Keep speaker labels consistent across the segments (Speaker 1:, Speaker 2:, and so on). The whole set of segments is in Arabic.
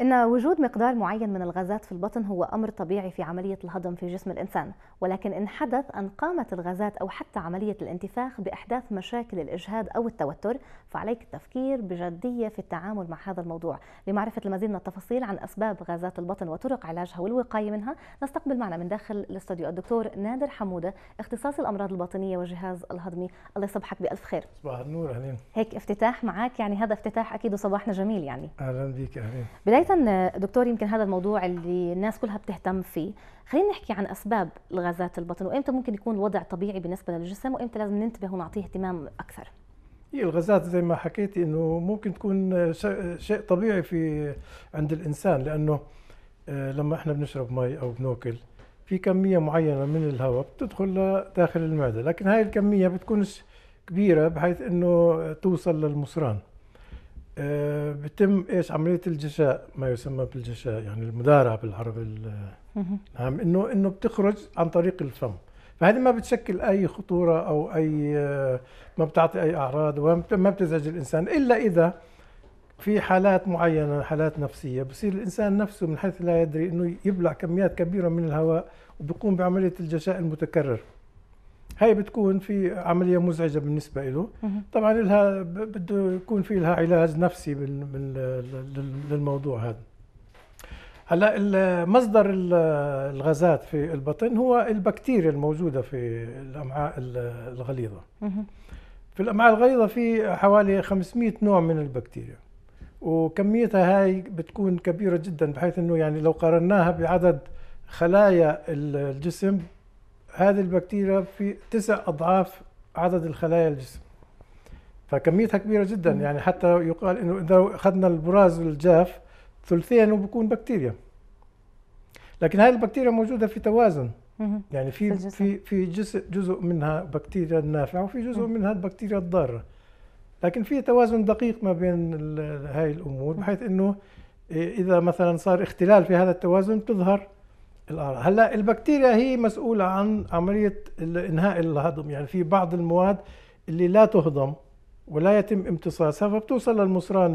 Speaker 1: أن وجود مقدار معين من الغازات في البطن هو أمر طبيعي في عملية الهضم في جسم الإنسان، ولكن إن حدث أن قامت الغازات أو حتى عملية الانتفاخ بإحداث مشاكل الإجهاد أو التوتر، فعليك التفكير بجدية في التعامل مع هذا الموضوع. لمعرفة المزيد من التفاصيل عن أسباب غازات البطن وطرق علاجها والوقاية منها، نستقبل معنا من داخل الاستوديو الدكتور نادر حمودة، اختصاصي الأمراض الباطنية والجهاز الهضمي، الله يصبحك بألف خير.
Speaker 2: صباح النور أهلين.
Speaker 1: هيك افتتاح معك يعني هذا افتتاح أكيد وصباحنا جميل يعني.
Speaker 2: أهلا بك أهلين.
Speaker 1: بداية بداية دكتور يمكن هذا الموضوع اللي الناس كلها بتهتم فيه خلينا نحكي عن أسباب الغازات البطن وإمتى ممكن يكون الوضع طبيعي بالنسبة للجسم وإمتى لازم ننتبه ونعطيه اهتمام أكثر
Speaker 2: هي الغازات زي ما حكيتي انه ممكن تكون شيء طبيعي في عند الانسان لانه آه، لما احنا بنشرب مي او بناكل في كميه معينه من الهواء بتدخل داخل المعده لكن هاي الكميه بتكونش كبيره بحيث انه توصل للمصران آه، بتم ايش عمليه الجشاء ما يسمى بالجشاء يعني المدارع بالعربي نعم انه انه بتخرج عن طريق الفم فهذه ما بتشكل اي خطوره او اي آه، ما بتعطي اي اعراض وما بتزعج الانسان الا اذا في حالات معينه حالات نفسيه بصير الانسان نفسه من حيث لا يدري انه يبلع كميات كبيره من الهواء وبيقوم بعمليه الجشاء المتكرر هاي بتكون في عمليه مزعجه بالنسبه له طبعا لها بده يكون في لها علاج نفسي للموضوع هذا هلا مصدر الغازات في البطن هو البكتيريا الموجوده في الامعاء الغليظه في الامعاء الغليظه في حوالي 500 نوع من البكتيريا وكميتها هاي بتكون كبيره جدا بحيث انه يعني لو قارناها بعدد خلايا الجسم هذه البكتيريا في تسع أضعاف عدد الخلايا الجسم فكميتها كبيرة جدا يعني حتى يقال إنه إذا أخذنا البراز الجاف ثلثين بكون بكتيريا لكن هذه البكتيريا موجودة في توازن يعني في في في جزء جزء منها بكتيريا النافعة وفي جزء منها البكتيريا الضارة لكن في توازن دقيق ما بين هاي الأمور بحيث إنه إذا مثلا صار اختلال في هذا التوازن تظهر الاعراض هلا البكتيريا هي مسؤولة عن عملية إنهاء الهضم يعني في بعض المواد اللي لا تهضم ولا يتم امتصاصها فبتوصل للمصران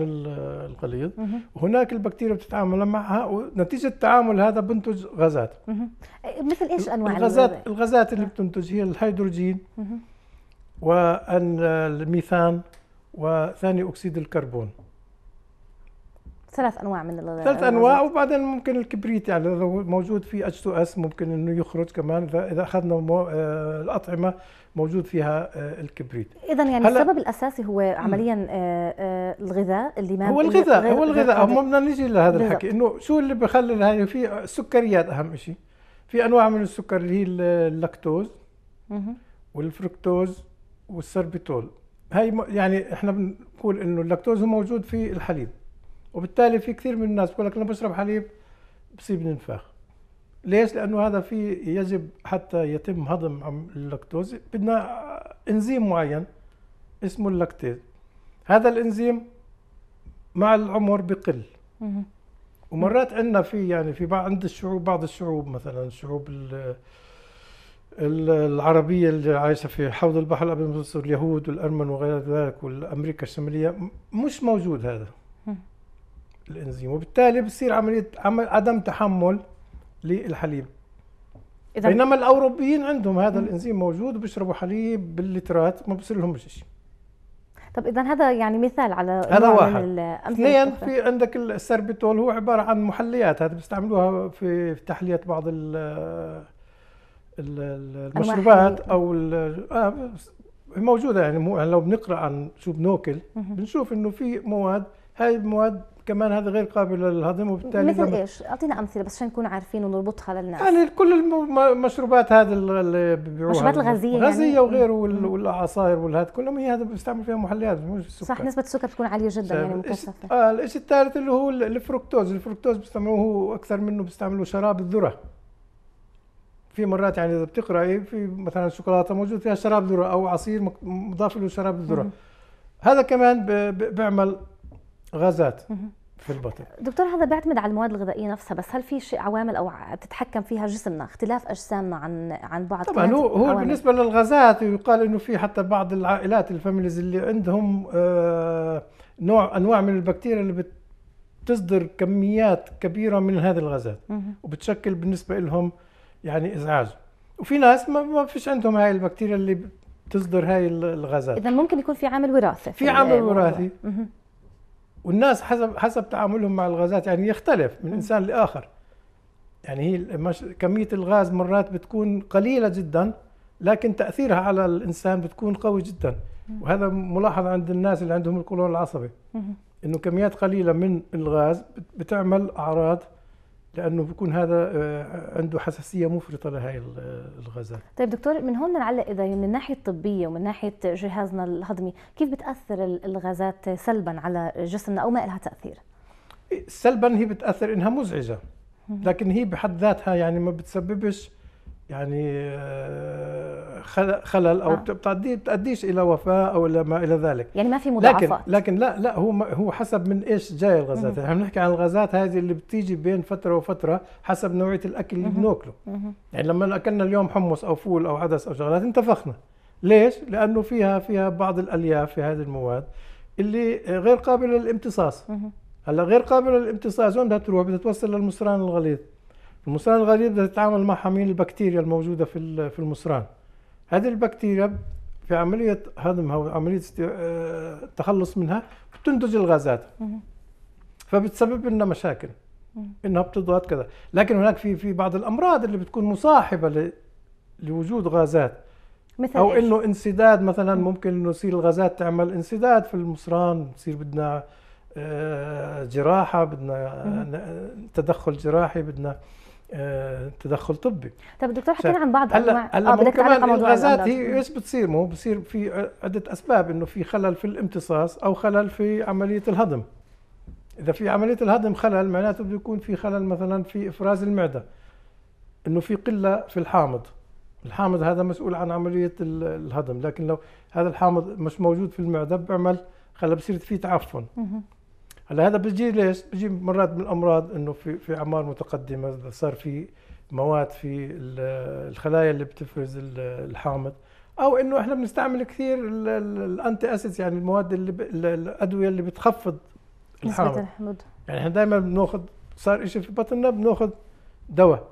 Speaker 2: الغليظ وهناك البكتيريا بتتعامل معها ونتيجه التعامل هذا بنتج غازات إيه، مثل ايش انواع الغازات, الغازات اللي نعم. بتنتج هي الهيدروجين والميثان وثاني اكسيد الكربون
Speaker 1: ثلاث انواع من الغذاء
Speaker 2: ثلاث انواع وبعدين ممكن الكبريت يعني لو موجود في اتش تو اس ممكن انه يخرج كمان اذا اخذنا آه الاطعمه موجود فيها آه الكبريت اذا يعني السبب
Speaker 1: الاساسي هو عمليا آه،, آه الغذاء اللي ما هو الغذاء غير... هو الغذاء هم بدنا
Speaker 2: نجي لهذا بالزبط. الحكي انه شو اللي بخلي هاي في السكريات اهم شيء في انواع من السكر اللي هي اللاكتوز والفركتوز والسربيتول هاي يعني احنا بنقول انه اللاكتوز موجود في الحليب وبالتالي في كثير من الناس بقول لك انا بشرب حليب بصيبني النفاخ ليش؟ لانه هذا في يجب حتى يتم هضم اللاكتوز بدنا انزيم معين اسمه اللاكتيز هذا الانزيم مع العمر بقل ومرات عندنا في يعني في بعض عند الشعوب بعض الشعوب مثلا الشعوب العربية اللي عايشة في حوض البحر الأبيض اليهود والأرمن وغير ذلك والأمريكا الشمالية مش موجود هذا الانزيم وبالتالي بصير عمليه عمل عدم تحمل للحليب إذا بينما الاوروبيين عندهم هذا الانزيم موجود وبيشربوا حليب باللترات ما بصير لهم شيء
Speaker 1: طب اذا هذا يعني مثال على هذا واحد اثنين في
Speaker 2: عندك السربيتول هو عباره عن محليات هذه بيستعملوها في تحليه بعض ال المشروبات او آه موجوده يعني لو بنقرا عن شو بنوكل بنشوف انه في مواد هاي المواد كمان هذا غير قابل للهضم وبالتالي مثل ايش؟
Speaker 1: اعطينا امثله بس عشان نكون عارفين ونربطها للناس
Speaker 2: يعني كل المشروبات هذه اللي بيبيعوها المشروبات الغازيه يعني غازيه وغيره والعصائر والهذا كلهم هي هذا بيستعملوا فيها محليات مش السكر صح
Speaker 1: نسبه السكر بتكون عاليه جدا يعني مكثفه
Speaker 2: اه الشيء الثالث اللي هو الفركتوز، الفركتوز بيستعملوه اكثر منه بيستعملوا شراب الذره في مرات يعني اذا بتقراي إيه، في مثلا شوكولاته موجود فيها شراب ذره او عصير مضاف له شراب الذره هذا كمان بيعمل غازات في البطن دكتور هذا
Speaker 1: بيعتمد على المواد الغذائيه نفسها بس هل في شيء عوامل او بتتحكم فيها جسمنا اختلاف اجسامنا عن عن بعض طبعا هو هو بالنسبه
Speaker 2: للغازات يقال انه في حتى بعض العائلات الفاميليز اللي عندهم آه، نوع انواع من البكتيريا اللي بتصدر كميات كبيره من هذه الغازات وبتشكل بالنسبه لهم يعني ازعاج وفي ناس ما, فيش عندهم هاي البكتيريا اللي بتصدر هاي الغازات
Speaker 1: اذا ممكن يكون في عامل وراثي في, في عامل وراثي
Speaker 2: والناس حسب حسب تعاملهم مع الغازات يعني يختلف من انسان لاخر يعني هي كميه الغاز مرات بتكون قليله جدا لكن تاثيرها على الانسان بتكون قوي جدا وهذا ملاحظ عند الناس اللي عندهم القولون العصبي انه كميات قليله من الغاز بتعمل اعراض لانه بيكون هذا آه، عنده حساسيه مفرطه لهي آه، الغازات
Speaker 1: طيب دكتور من هون نعلق اذا يعني من الناحيه الطبيه ومن ناحيه جهازنا الهضمي كيف بتاثر الغازات سلبا على جسمنا او ما لها تاثير
Speaker 2: إيه، سلبا هي بتاثر انها مزعجه لكن هي بحد ذاتها يعني ما بتسببش يعني خلل او آه. بتعدي بتاديش الى وفاه او الى ما الى ذلك يعني ما في مضاعفات لكن لكن لا لا هو هو حسب من ايش جاي الغازات يعني احنا بنحكي عن الغازات هذه اللي بتيجي بين فتره وفتره حسب نوعيه الاكل اللي بناكله يعني لما اكلنا اليوم حمص او فول او عدس او شغلات انتفخنا ليش لانه فيها فيها بعض الالياف في هذه المواد اللي غير قابله للامتصاص هلا غير قابله للامتصاص وين بدها تروح بدها توصل للمصران الغليظ المصران الغليظ بدها تتعامل مع حميل البكتيريا الموجوده في في المصران هذه البكتيريا في عمليه هضمها وعمليه التخلص آه، منها بتنتج الغازات فبتسبب لنا مشاكل انها بتضغط كذا لكن هناك في في بعض الامراض اللي بتكون مصاحبه لوجود غازات مثل او انه انسداد مثلا ممكن انه يصير الغازات تعمل انسداد في المصران بصير بدنا آه، جراحه بدنا تدخل جراحي بدنا آه، تدخل طبي طب دكتور حكينا عن بعض هلا هلا آه، ممكن كمان الغازات هي ايش بتصير مو بصير في عده اسباب انه في خلل في الامتصاص او خلل في عمليه الهضم اذا في عمليه الهضم خلل معناته بده يكون في خلل مثلا في افراز المعده انه في قله في الحامض الحامض هذا مسؤول عن عمليه الهضم لكن لو هذا الحامض مش موجود في المعده بيعمل خلل بصير في تعفن هلا هذا بيجي ليش؟ بيجي مرات من امراض انه في في اعمار متقدمه صار في مواد في الخلايا اللي بتفرز الحامض او انه احنا بنستعمل كثير الانتي اسيدز يعني المواد اللي الادويه اللي بتخفض
Speaker 1: الحامض نسبه
Speaker 2: يعني احنا دائما بناخذ صار شيء في بطننا بناخذ دواء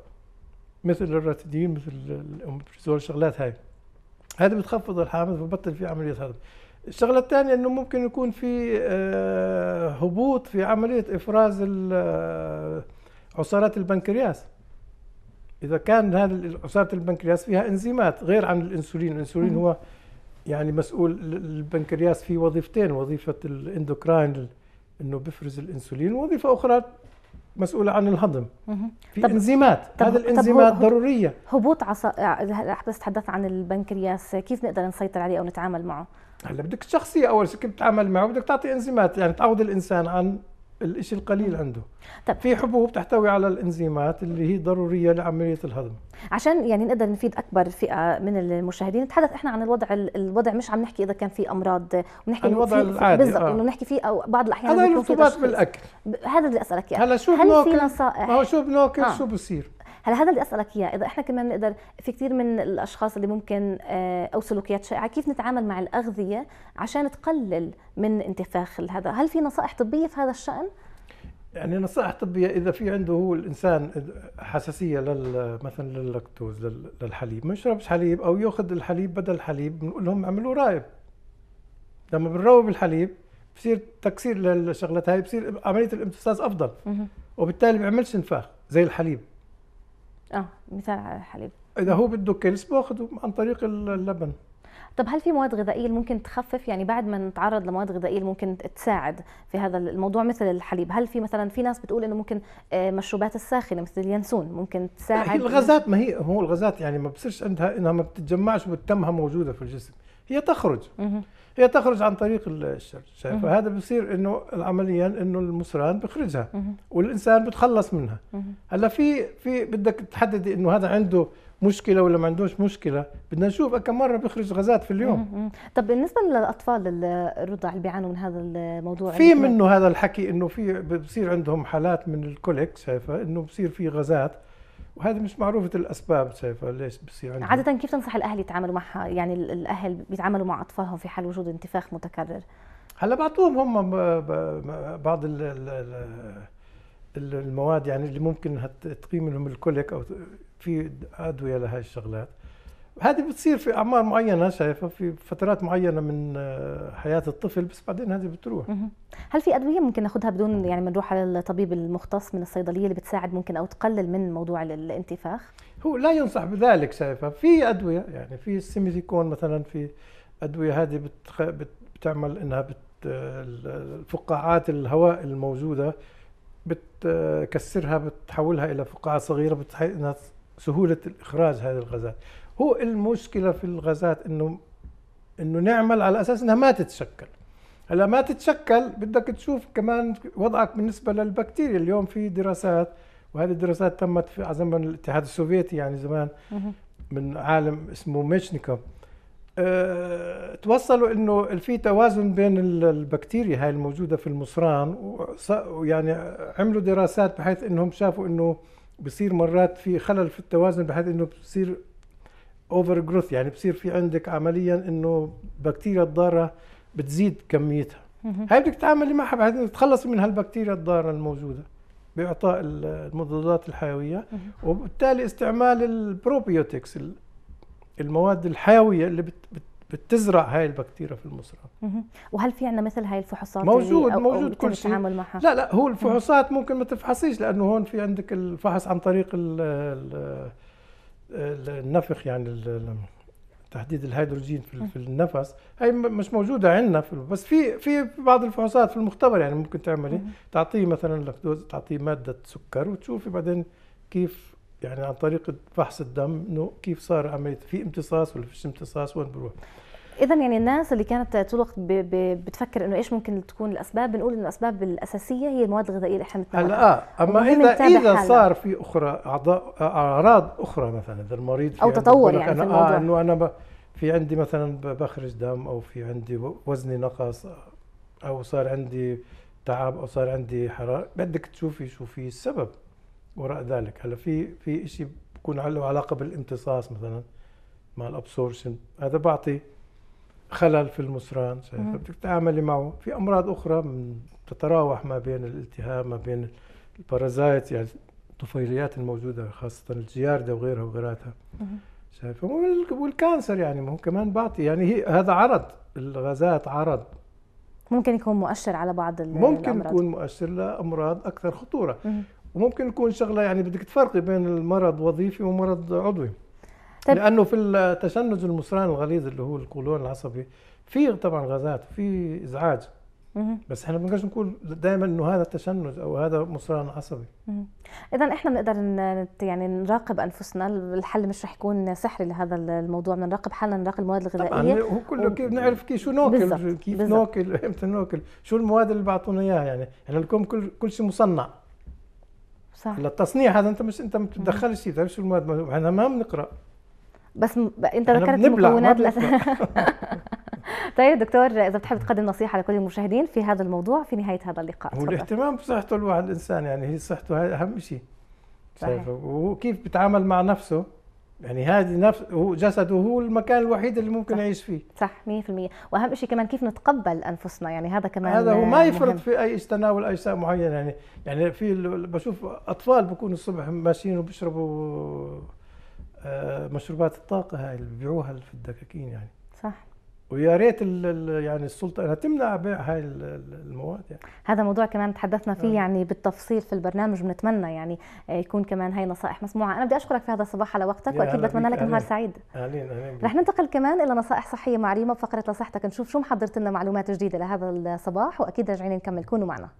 Speaker 2: مثل الراتدين مثل الامبريزول الشغلات هاي هذه بتخفض الحامض فبطل في عمليه هضم الشغله الثانيه انه ممكن يكون في آه، هبوط في عمليه افراز آه، عصارات البنكرياس اذا كان هذا عصاره البنكرياس فيها انزيمات غير عن الانسولين الانسولين هو يعني مسؤول البنكرياس فيه وظيفتين وظيفه الاندوكراين انه بيفرز الانسولين ووظيفه اخرى مسؤوله عن الهضم في طب انزيمات طب هذه الانزيمات طب ضروريه
Speaker 1: هبوط عصا بس أه، تحدثت عن البنكرياس كيف نقدر نسيطر عليه او نتعامل معه
Speaker 2: هلا بدك الشخصيه اول شيء كيف تتعامل معه بدك تعطي انزيمات يعني تعوض الانسان عن الشيء القليل عنده طب. في حبوب تحتوي على الانزيمات اللي هي ضروريه لعمليه الهضم
Speaker 1: عشان يعني نقدر نفيد اكبر فئه من المشاهدين نتحدث احنا عن الوضع الوضع مش عم نحكي اذا كان في امراض بنحكي الوضع العادي بالضبط آه. انه نحكي فيه او بعض الاحيان هذا الارتباط بالاكل هذا اللي اسالك اياه يعني. هلا شو بناكل ما هو شو بناكل آه. شو بصير هلا هذا اللي اسالك اياه اذا احنا كمان نقدر في كثير من الاشخاص اللي ممكن آه، او سلوكيات شائعه كيف نتعامل مع الاغذيه عشان تقلل من انتفاخ هذا هل في نصائح طبيه في هذا الشان
Speaker 2: يعني نصائح طبية إذا في عنده هو الإنسان حساسية لل مثلا لللاكتوز للحليب ما يشربش حليب أو يأخذ الحليب بدل الحليب بنقول لهم اعملوا رايب لما بنروب الحليب بصير تكسير للشغلات هاي بصير عملية الامتصاص أفضل وبالتالي ما بيعملش انفاخ زي الحليب
Speaker 1: اه مثال على الحليب
Speaker 2: اذا هو بده كلس باخذه عن طريق اللبن
Speaker 1: طب هل في مواد غذائيه اللي ممكن تخفف يعني بعد ما نتعرض لمواد غذائيه اللي ممكن تساعد في هذا الموضوع مثل الحليب هل في مثلا في ناس بتقول انه ممكن آه، مشروبات الساخنه مثل اليانسون ممكن تساعد هي الغازات
Speaker 2: ما هي هو الغازات يعني ما بصيرش عندها انها ما بتتجمعش وبتمها موجوده في الجسم هي تخرج هي تخرج عن طريق الشرج فهذا بصير انه عمليا انه المصران بخرجها والانسان بتخلص منها هلا في في بدك تحددي انه هذا عنده مشكله ولا ما عندوش مشكله بدنا نشوف كم مره بيخرج غازات في اليوم
Speaker 1: طب بالنسبه للاطفال الرضع اللي بيعانوا من هذا الموضوع في منه
Speaker 2: هذا الحكي انه في بصير عندهم حالات من الكوليك شايفه انه بصير في غازات وهذه مش معروفه الاسباب سيفا ليش بصير عندهم عاده
Speaker 1: كيف تنصح الاهل يتعاملوا معها يعني الاهل بيتعاملوا مع اطفالهم في حال وجود انتفاخ متكرر
Speaker 2: هلا بعطوهم هم بعض المواد يعني اللي ممكن تقيم لهم الكوليك او في ادويه لهي الشغلات هذه بتصير في اعمار معينه شايفه في فترات معينه من آه، حياه الطفل بس بعدين هذه بتروح
Speaker 1: هل في ادويه ممكن ناخذها بدون يعني ما نروح على الطبيب المختص من الصيدليه اللي بتساعد ممكن او تقلل من موضوع الانتفاخ
Speaker 2: هو لا ينصح بذلك شايفه في ادويه يعني في السيميزيكون مثلا في ادويه هذه بتخ... بت... بتعمل انها بت... الفقاعات الهواء الموجوده بتكسرها آه، بتحولها الى فقاعه صغيره بتح... سهوله الاخراج هذه الغازات هو المشكله في الغازات انه انه نعمل على اساس انها ما تتشكل هلا ما تتشكل بدك تشوف كمان وضعك بالنسبه للبكتيريا اليوم في دراسات وهذه الدراسات تمت في زمن الاتحاد السوفيتي يعني زمان من عالم اسمه ميشنيكوف أه توصلوا انه في توازن بين البكتيريا هاي الموجوده في المصران ويعني عملوا دراسات بحيث انهم شافوا انه بصير مرات في خلل في التوازن بحيث انه بصير اوفر جروث يعني بصير في عندك عمليا انه بكتيريا الضاره بتزيد كميتها هاي بدك تتعاملي معها بعدين تتخلصي من هالبكتيريا الضاره الموجوده باعطاء المضادات الحيويه وبالتالي استعمال البروبيوتكس المواد الحيويه اللي بت بتزرع هاي البكتيريا في المصرى
Speaker 1: وهل في عندنا مثل هاي الفحوصات موجود أو موجود أو كل شيء التعامل معها لا لا هو الفحوصات
Speaker 2: ممكن ما تفحصيش لانه هون في عندك الفحص عن طريق ال ال النفخ يعني تحديد الهيدروجين في, في النفس هي مش موجوده عندنا بس في في بعض الفحوصات في المختبر يعني ممكن تعملي إيه؟ تعطيه مثلا لاكتوز تعطيه ماده سكر وتشوفي بعدين كيف يعني عن طريق فحص الدم انه كيف صار عمليه في امتصاص ولا فيش امتصاص وين بروح
Speaker 1: اذا يعني الناس اللي كانت طول الوقت بتفكر انه ايش ممكن تكون الاسباب بنقول انه الاسباب الاساسيه هي المواد الغذائيه اللي احنا بنتناولها هلا اه اما اذا اذا حالة. صار
Speaker 2: في اخرى اعضاء آه، اعراض اخرى مثلا اذا المريض او تطور يعني في آه، الموضوع آه انه انا ب... في عندي مثلا بخرج دم او في عندي وزني نقص او صار عندي تعب او صار عندي حراره بدك تشوفي شو في السبب وراء ذلك هلا في في شيء بكون له علاقه بالامتصاص مثلا مع الابسورشن هذا بعطي خلل في المصران بدك تتعاملي معه في امراض اخرى تتراوح ما بين الالتهاب ما بين البارازايت يعني الطفيليات الموجوده خاصه الجيارده وغيرها وغيراتها شايف والكانسر يعني ما هو كمان بعطي يعني هي هذا عرض الغازات عرض
Speaker 1: ممكن يكون مؤشر على بعض الامراض ممكن يكون
Speaker 2: مؤشر لامراض اكثر خطوره مم. وممكن يكون شغله يعني بدك تفرقي بين المرض وظيفي ومرض عضوي طيب. لانه في التشنج المصران الغليظ اللي هو القولون العصبي في طبعا غازات في ازعاج بس احنا ما بنقدرش نقول دائما انه هذا تشنج او هذا مصران عصبي
Speaker 1: اذا احنا بنقدر يعني نراقب انفسنا الحل مش رح يكون سحري لهذا الموضوع بدنا نراقب حالنا نراقب المواد الغذائيه طبعا هو
Speaker 2: كله و... كيف نعرف كيف شو ناكل كيف ناكل امتى ناكل شو المواد اللي بعطونا اياها يعني احنا الكون كل كل شيء مصنع صح للتصنيع هذا انت مش انت ما بتتدخلش فيه شو المواد احنا ما بنقرا بس انت ذكرت المكونات
Speaker 1: طيب دكتور اذا بتحب تقدم نصيحه لكل المشاهدين في هذا الموضوع في نهايه هذا اللقاء هو الاهتمام
Speaker 2: بصحته الواحد الانسان يعني هي صحته هي اهم شيء صحيح وكيف بيتعامل مع نفسه يعني هذه نفس هو جسده هو المكان الوحيد اللي ممكن يعيش فيه صح 100% واهم شيء كمان كيف نتقبل
Speaker 1: انفسنا يعني هذا كمان هذا هو ما يفرض
Speaker 2: في اي تناول شيء معينه يعني يعني في بشوف اطفال بكونوا الصبح ماشيين وبيشربوا آه، مشروبات الطاقه هاي اللي بيبيعوها في الدكاكين يعني صح ويا ريت يعني السلطه انها تمنع بيع هاي المواد يعني.
Speaker 1: هذا موضوع كمان تحدثنا فيه آه. يعني بالتفصيل في البرنامج بنتمنى يعني آه، يكون كمان هاي نصائح مسموعه انا بدي اشكرك في هذا الصباح على وقتك واكيد بتمنى لك نهار سعيد
Speaker 2: اهلين اهلين رح
Speaker 1: ننتقل كمان الى نصائح صحيه مع ريما بفقره لصحتك نشوف شو محضرت لنا معلومات جديده لهذا الصباح واكيد راجعين نكمل كونوا معنا